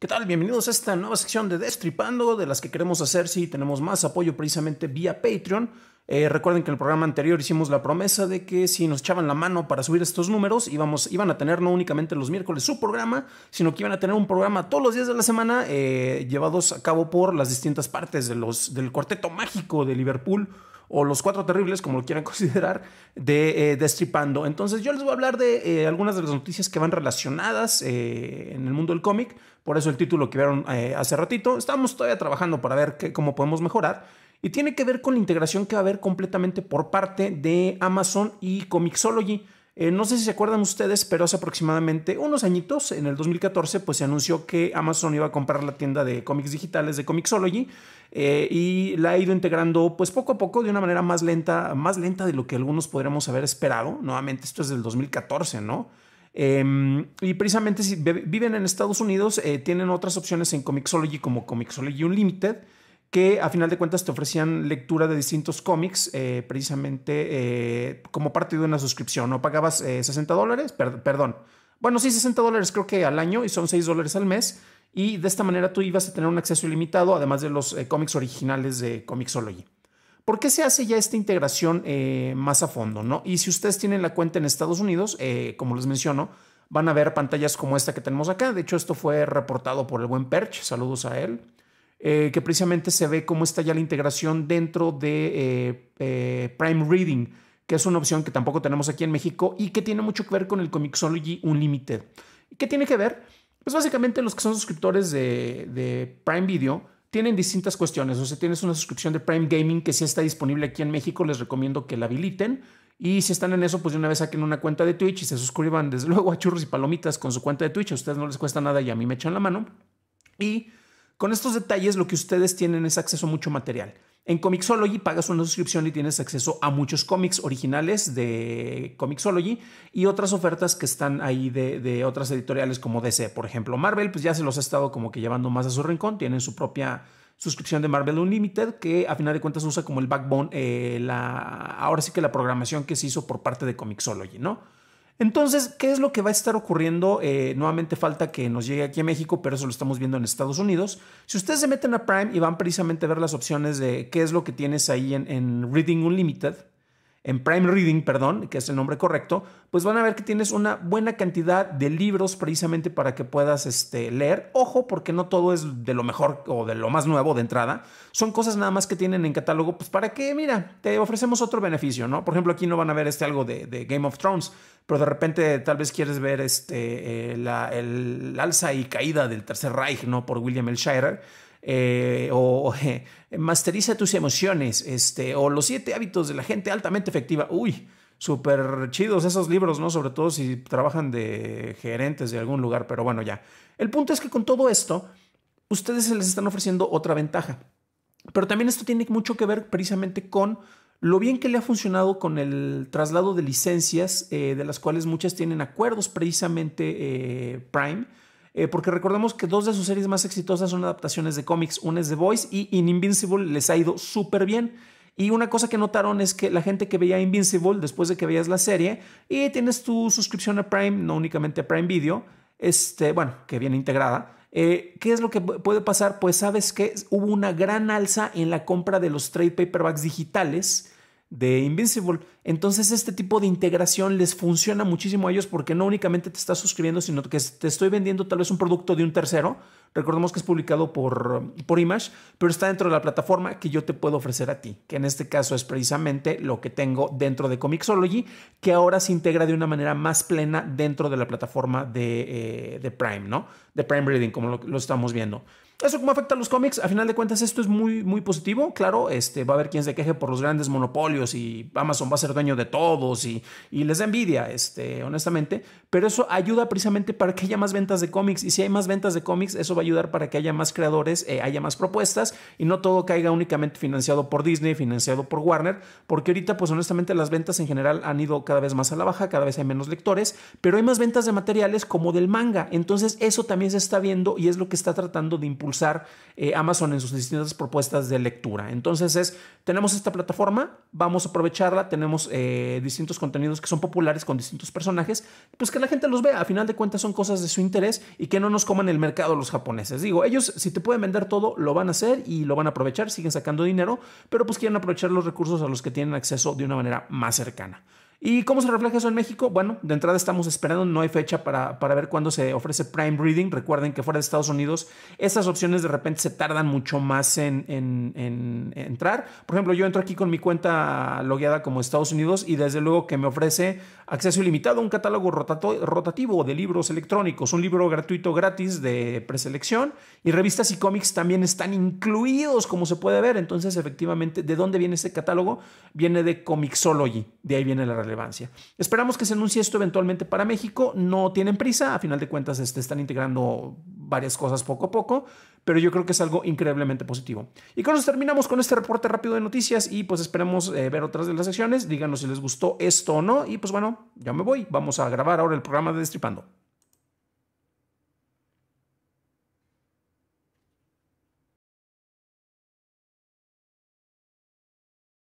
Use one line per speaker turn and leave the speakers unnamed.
¿Qué tal? Bienvenidos a esta nueva sección de Destripando, de las que queremos hacer si tenemos más apoyo precisamente vía Patreon. Eh, recuerden que en el programa anterior hicimos la promesa de que si nos echaban la mano para subir estos números, íbamos, iban a tener no únicamente los miércoles su programa, sino que iban a tener un programa todos los días de la semana eh, llevados a cabo por las distintas partes de los, del cuarteto mágico de Liverpool o los cuatro terribles, como lo quieran considerar, de eh, Destripando. Entonces yo les voy a hablar de eh, algunas de las noticias que van relacionadas eh, en el mundo del cómic, por eso el título que vieron hace ratito. Estamos todavía trabajando para ver qué, cómo podemos mejorar. Y tiene que ver con la integración que va a haber completamente por parte de Amazon y Comixology. Eh, no sé si se acuerdan ustedes, pero hace aproximadamente unos añitos, en el 2014, pues se anunció que Amazon iba a comprar la tienda de cómics digitales de Comixology eh, y la ha ido integrando pues poco a poco de una manera más lenta, más lenta de lo que algunos podríamos haber esperado. Nuevamente, esto es del 2014, ¿no? Em, y precisamente si viven en Estados Unidos, eh, tienen otras opciones en Comixology como Comixology Unlimited que a final de cuentas te ofrecían lectura de distintos cómics eh, precisamente eh, como parte de una suscripción. No pagabas 60 eh, dólares, perdón. Bueno, sí, 60 dólares creo que al año y son 6 dólares al mes. Y de esta manera tú ibas a tener un acceso ilimitado, además de los cómics originales de Comixology. ¿Por qué se hace ya esta integración más a fondo? ¿no? Y si ustedes tienen la cuenta en Estados Unidos, como les menciono, van a ver pantallas como esta que tenemos acá. De hecho, esto fue reportado por el buen Perch. Saludos a él. Eh, que precisamente se ve cómo está ya la integración dentro de eh, eh, Prime Reading, que es una opción que tampoco tenemos aquí en México y que tiene mucho que ver con el Comixology Unlimited. ¿Qué tiene que ver? Pues básicamente los que son suscriptores de, de Prime Video tienen distintas cuestiones. O sea, tienes una suscripción de Prime Gaming que sí está disponible aquí en México, les recomiendo que la habiliten. Y si están en eso, pues de una vez saquen una cuenta de Twitch y se suscriban desde luego a Churros y Palomitas con su cuenta de Twitch. A ustedes no les cuesta nada y a mí me echan la mano. Y con estos detalles lo que ustedes tienen es acceso a mucho material. En Comixology pagas una suscripción y tienes acceso a muchos cómics originales de Comixology y otras ofertas que están ahí de, otras editoriales como DC. Por ejemplo, Marvel, pues ya se los ha estado como que llevando más a su rincón. Tienen su propia suscripción de Marvel Unlimited que a final de cuentas usa como el backbone, eh, ahora sí que la programación que se hizo por parte de Comixology, ¿no? Entonces, ¿qué es lo que va a estar ocurriendo? Eh, nuevamente falta que nos llegue aquí a México, pero eso lo estamos viendo en Estados Unidos. Si ustedes se meten a Prime y van precisamente a ver las opciones de qué es lo que tienes ahí en Reading Unlimited, en Prime Reading, perdón, que es el nombre correcto, pues van a ver que tienes una buena cantidad de libros precisamente para que puedas este, leer. Ojo, porque no todo es de lo mejor o de lo más nuevo de entrada. Son cosas nada más que tienen en catálogo, pues para que, mira, te ofrecemos otro beneficio, ¿no? Por ejemplo, aquí no van a ver este algo de, Game of Thrones, pero de repente tal vez quieres ver este, eh, el alza y caída del Tercer Reich, ¿no? Por William L. Shirer eh, o masteriza tus emociones, este, o los siete hábitos de la gente altamente efectiva. Uy, súper chidos esos libros, ¿no? Sobre todo si trabajan de gerentes de algún lugar, pero bueno, ya. El punto es que con todo esto, ustedes se les están ofreciendo otra ventaja. Pero también esto tiene mucho que ver precisamente con lo bien que le ha funcionado con el traslado de licencias, eh, de las cuales muchas tienen acuerdos precisamente eh, Prime eh, porque recordemos que dos de sus series más exitosas son adaptaciones de cómics, una es The Voice y Invincible les ha ido súper bien. Y una cosa que notaron es que la gente que veía Invincible después de que veías la serie y tienes tu suscripción a Prime, no únicamente a Prime Video, este, bueno, que viene integrada, eh, ¿Qué es lo que puede pasar? Pues sabes que hubo una gran alza en la compra de los trade paperbacks digitales de Invincible. Entonces este tipo de integración les funciona muchísimo a ellos porque no únicamente te estás suscribiendo, sino que te estoy vendiendo tal vez un producto de un tercero. Recordemos que es publicado por, por Image, pero está dentro de la plataforma que yo te puedo ofrecer a ti, que en este caso es precisamente lo que tengo dentro de Comixology, que ahora se integra de una manera más plena dentro de la plataforma de, eh, Prime, ¿no? De Prime Reading, como lo estamos viendo. Eso cómo afecta a los cómics, a final de cuentas esto es muy, muy positivo, claro, este, va a haber quien se queje por los grandes monopolios y Amazon va a ser dueño de todos y, y les da envidia, este, honestamente, pero eso ayuda precisamente para que haya más ventas de cómics y si hay más ventas de cómics, eso va a ayudar para que haya más creadores, eh, haya más propuestas y no todo caiga únicamente financiado por Disney, financiado por Warner, porque ahorita pues honestamente las ventas en general han ido cada vez más a la baja, cada vez hay menos lectores, pero hay más ventas de materiales como del manga, entonces eso también se está viendo y es lo que está tratando de impulsar eh, Amazon en sus distintas propuestas de lectura. Entonces es, tenemos esta plataforma, vamos a aprovecharla, tenemos eh, distintos contenidos que son populares con distintos personajes, pues que la gente los vea, a final de cuentas son cosas de su interés y que no nos coman el mercado los japoneses. Digo, ellos si te pueden vender todo, lo van a hacer y lo van a aprovechar, siguen sacando dinero, pero pues quieren aprovechar los recursos a los que tienen acceso de una manera más cercana. ¿Y cómo se refleja eso en México? Bueno, de entrada estamos esperando, no hay fecha para, para ver cuándo se ofrece Prime Reading. Recuerden que fuera de Estados Unidos, esas opciones de repente se tardan mucho más en, en, entrar. Por ejemplo, yo entro aquí con mi cuenta logueada como Estados Unidos y desde luego que me ofrece acceso ilimitado un catálogo rotativo de libros electrónicos, un libro gratuito gratis de preselección y revistas y cómics también están incluidos, como se puede ver. Entonces, efectivamente, ¿de dónde viene este catálogo? Viene de Comixology, de ahí viene la realidad relevancia. Esperamos que se anuncie esto eventualmente para México. No tienen prisa, a final de cuentas este, están integrando varias cosas poco a poco, pero yo creo que es algo increíblemente positivo. Y con eso terminamos con este reporte rápido de noticias y pues esperamos eh, ver otras de las secciones. Díganos si les gustó esto o no. Y pues bueno, ya me voy. Vamos a grabar ahora el programa de Destripando.